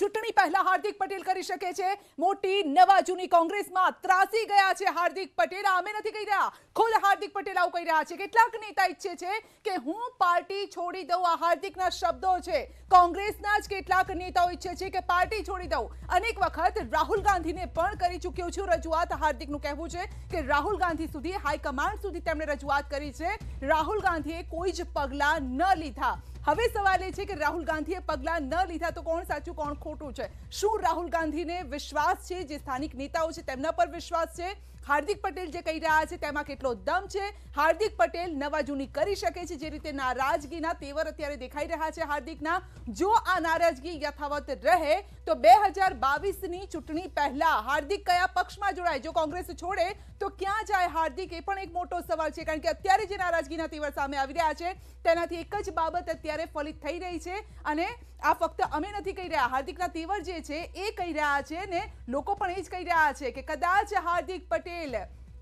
ચુટણી પેલા હાર્દિક પટેલ કરી શકે છે મોટી નવા જૂની કોંગ્રેસમાં અtras ગયા છે હાર્દિક પટેલ આમે નથી કહી રહ્યા ખુલ્લે હાર્દિક પટેલ આવું કહી રહ્યા છે કે કેટલાક નેતા ઈચ્છે છે કે હું પાર્ટી છોડી દઉં આ હાર્દિકના શબ્દો છે કોંગ્રેસના જ કેટલાક નેતાઓ ઈચ્છે છે કે પાર્ટી છોડી દઉં અનેક વખત રાહુલ ગાંધીને પણ કરી ચૂક્યો છું રજવાત હાર્દિક નું કહેવું છે કે રાહુલ ગાંધી સુધી હાઈ કમાન્ડ સુધી તેમણે રજવાત કરી છે રાહુલ ગાંધીએ કોઈ જ પગલા ન લીધા હવે સવાલ એ છે કે રાહુલ ગાંધીએ પગલા ન લીધા તો કોણ સાચું કોણ ખોટું છે શું રાહુલ ગાંધીને વિશ્વાસ છે જે સ્થાનિક નેતાઓ છે તેમના પર વિશ્વાસ છે હાર્દિક પટેલ જે કહી રહ્યા છે તેમાં કેટલો દમ છે હાર્દિક પટેલ નવા જૂની કરી શકે છે જે રીતે નારાજગીનો તેવર અત્યારે દેખાઈ રહ્યો છે હાર્દિકના જો આ નારાજગી યથાવત રહે તો 2022 ની ચૂંટણી પહેલા હાર્દિક કયા પક્ષમાં જોડાય જો કોંગ્રેસ છોડે તો ક્યાં જાય હાર્દિક એ પણ એક મોટો સવાલ છે કારણ કે અત્યારે જે નારાજગીનો તેવર સામે આવી રહ્યા છે તેનાથી એક જ બાબત અત રે ફલી થઈ રહી છે અને આ ફક્ત અમે નથી કહી રહ્યા હાર્દિક ના તીવર જે છે એ કહી રહ્યા છે ને લોકો પણ એ જ કહી રહ્યા છે કે કદાચ હાર્દિક પટેલ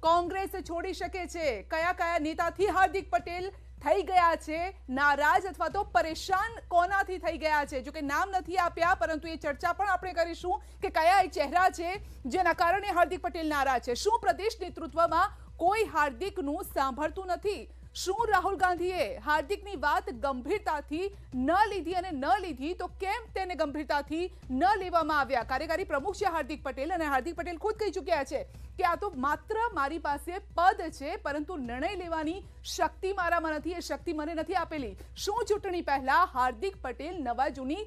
કોંગ્રેસ છોડી શકે છે કયા કયા નેતા થી હાર્દિક પટેલ થઈ ગયા છે નારાજ अथवा તો પરેશાન કોના થી થઈ ગયા છે જો કે નામ નથી આપ્યા પરંતુ એ ચર્ચા પણ આપણે કરીશું કે કયા એ ચહેરા છે જેના કારણે હાર્દિક પટેલ નારાજ છે શું प्रदेश નેતૃત્વમાં કોઈ હાર્દિક નું સાંભળતું નથી શું રાહુલ ગાંધીએ આર્દિકની વાત ગંભીરતાથી ન લીધી અને ન લીધી તો કેમ તેને ગંભીરતાથી ન લેવામાં આવ્યા કાર્યકારી પ્રમુખ શ્રી આર્દિક પટેલ અને આર્દિક પટેલ ખુદ કહી ચૂક્યા છે કે આ તો માત્ર મારી પાસે પદ છે પરંતુ નિર્ણય લેવાની શક્તિ મારામાં નથી એ શક્તિ મને નથી આપેલી શું ચૂંટણી પહેલા આર્દિક પટેલ નવા જુની